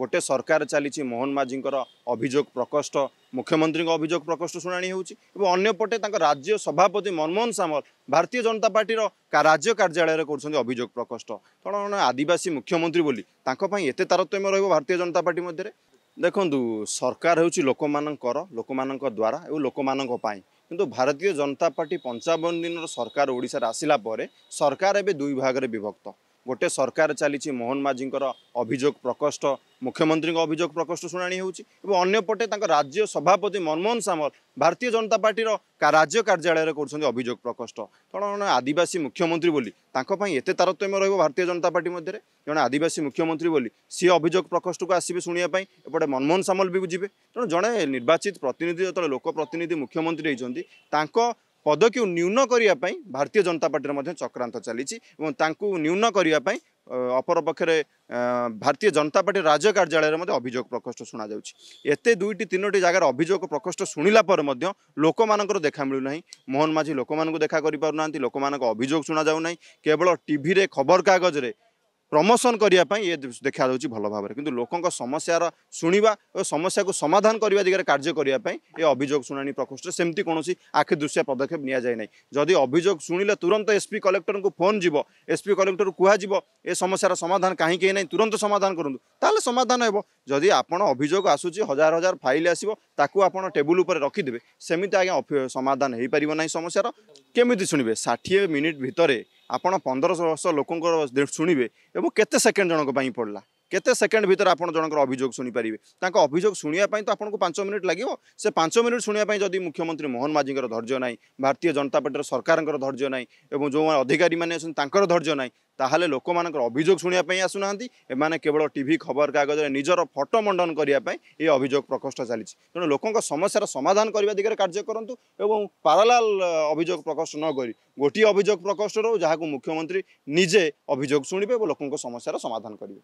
गोटे सरकार चाहिँ मोहन माझी अभियोग प्रकोष्ठ मुख्यमन्त्रीको अभियान प्रकष्ट शुनाउँछ अन्यपटे त राज्य सभापति मनमोहन सामल भारतीय जनता पर्टी र राज्य कार्यकष्ठ आदिवासी मुख्यमंत्री बोली एते तारतम्य र भारतीय जनता पार्टी पर्टी मध्यन्तु सरकार हेर्छ लोक मोकद्वारा लोक मै क भारतीय जनता पार्टी पञ्चाउन दिन सरकार ओडार आसलापे सरकार दुई भाग भागर विभक्त गोटे सरकार चाहिँ मोहन माझी अभियोग प्रकोष्ठ मुख्यमन्त्रीको अभियोग प्रकोष्ठ शुनाउँछ अन्यपटे त राज्य सभापति मनमोहन सामल भारतीय जनता पर्टी र राज्य कार्यकष्ठ तर जन आदिवासी मुख्यमंत्री बोली एम्य र भारतीय जनता पर्टी मध्ये आदिवासी मुख्यमंत्री बोली सि अभि प्रकोष्ठ आसि शुण्ड एपटे मनमोहन सामल सालल बुझि तणे निर्वाचित प्रतिनिधि जे लोक प्रतिनिधि मुख्यमंत्री रहन्छ त ପଦକୁ ନ୍ୟୁନ କରିବା ପାଇଁ ଭାରତୀୟ ଜନତା ପାର୍ଟିରେ ମଧ୍ୟ ଚକ୍ରାନ୍ତ ଚାଲିଛି ଏବଂ ତାଙ୍କୁ ନ୍ୟୁନ କରିବା ପାଇଁ ଅପରପକ୍ଷରେ ଭାରତୀୟ ଜନତା ପାର୍ଟି ରାଜ୍ୟ କାର୍ଯ୍ୟାଳୟରେ ମଧ୍ୟ ଅଭିଯୋଗ ପ୍ରକୋଷ୍ଠ ଶୁଣାଯାଉଛି ଏତେ ଦୁଇଟି ତିନୋଟି ଜାଗାରେ ଅଭିଯୋଗ ପ୍ରକୋଷ୍ଠ ଶୁଣିଲା ପରେ ମଧ୍ୟ ଲୋକମାନଙ୍କର ଦେଖା ମିଳୁନାହିଁ ମୋହନ ମାଝି ଲୋକମାନଙ୍କୁ ଦେଖା କରିପାରୁନାହାନ୍ତି ଲୋକମାନଙ୍କ ଅଭିଯୋଗ ଶୁଣାଯାଉନାହିଁ କେବଳ ଟିଭିରେ ଖବରକାଗଜରେ ପ୍ରମୋସନ୍ କରିବା ପାଇଁ ଇଏ ଦେଖାଯାଉଛି ଭଲ ଭାବରେ କିନ୍ତୁ ଲୋକଙ୍କ ସମସ୍ୟାର ଶୁଣିବା ଓ ସମସ୍ୟାକୁ ସମାଧାନ କରିବା ଦିଗରେ କାର୍ଯ୍ୟ କରିବା ପାଇଁ ଏ ଅଭିଯୋଗ ଶୁଣାଣି ପ୍ରକୋଷ୍ଠରେ ସେମିତି କୌଣସି ଆଖିଦୃଶିଆ ପଦକ୍ଷେପ ନିଆଯାଏ ନାହିଁ ଯଦି ଅଭିଯୋଗ ଶୁଣିଲେ ତୁରନ୍ତ ଏସ୍ପି କଲେକ୍ଟରଙ୍କୁ ଫୋନ୍ ଯିବ ଏସ୍ପି କଲେକ୍ଟର କୁହାଯିବ ଏ ସମସ୍ୟାର ସମାଧାନ କାହିଁକି ହେଇନାହିଁ ତୁରନ୍ତ ସମାଧାନ କରନ୍ତୁ ତାହେଲେ ସମାଧାନ ହେବ ଯଦି ଆପଣ ଅଭିଯୋଗ ଆସୁଛି ହଜାର ହଜାର ଫାଇଲ୍ ଆସିବ ତାକୁ ଆପଣ ଟେବୁଲ୍ ଉପରେ ରଖିଦେବେ ସେମିତି ଆଜ୍ଞା ସମାଧାନ ହେଇପାରିବ ନାହିଁ ସମସ୍ୟାର କେମିତି ଶୁଣିବେ ଷାଠିଏ ମିନିଟ୍ ଭିତରେ ଆପଣ ପନ୍ଦରଶହ ଲୋକଙ୍କର ଶୁଣିବେ ଏବଂ କେତେ ସେକେଣ୍ଡ ଜଣଙ୍କ ପାଇଁ ପଡ଼ିଲା କେତେ ସେକେଣ୍ଡ ଭିତରେ ଆପଣ ଜଣଙ୍କର ଅଭିଯୋଗ ଶୁଣିପାରିବେ ତାଙ୍କ ଅଭିଯୋଗ ଶୁଣିବା ପାଇଁ ତ ଆପଣଙ୍କୁ ପାଞ୍ଚ ମିନିଟ୍ ଲାଗିବ ସେ ପାଞ୍ଚ ମିନିଟ୍ ଶୁଣିବା ପାଇଁ ଯଦି ମୁଖ୍ୟମନ୍ତ୍ରୀ ମୋହନ ମାଝୀଙ୍କର ଧୈର୍ଯ୍ୟ ନାହିଁ ଭାରତୀୟ ଜନତା ପାର୍ଟିର ସରକାରଙ୍କର ଧୈର୍ଯ୍ୟ ନାହିଁ ଏବଂ ଯେଉଁମାନେ ଅଧିକାରୀମାନେ ଅଛନ୍ତି ତାଙ୍କର ଧୈର୍ଯ୍ୟ ନାହିଁ ତାହେଲେ ଲୋକମାନଙ୍କର ଅଭିଯୋଗ ଶୁଣିବା ପାଇଁ ଆସୁନାହାନ୍ତି ଏମାନେ କେବଳ ଟିଭି ଖବରକାଗଜରେ ନିଜର ଫଟୋ ମଣ୍ଡନ କରିବା ପାଇଁ ଏହି ଅଭିଯୋଗ ପ୍ରକୋଷ୍ଠ ଚାଲିଛି ତେଣୁ ଲୋକଙ୍କ ସମସ୍ୟାର ସମାଧାନ କରିବା ଦିଗରେ କାର୍ଯ୍ୟ କରନ୍ତୁ ଏବଂ ପାରାଲାଲ ଅଭିଯୋଗ ପ୍ରକୋଷ୍ଠ ନକରି ଗୋଟିଏ ଅଭିଯୋଗ ପ୍ରକୋଷ୍ଠ ରହୁ ଯାହାକୁ ମୁଖ୍ୟମନ୍ତ୍ରୀ ନିଜେ ଅଭିଯୋଗ ଶୁଣିବେ ଏବଂ ଲୋକଙ୍କ ସମସ୍ୟାର ସମାଧାନ କରିବେ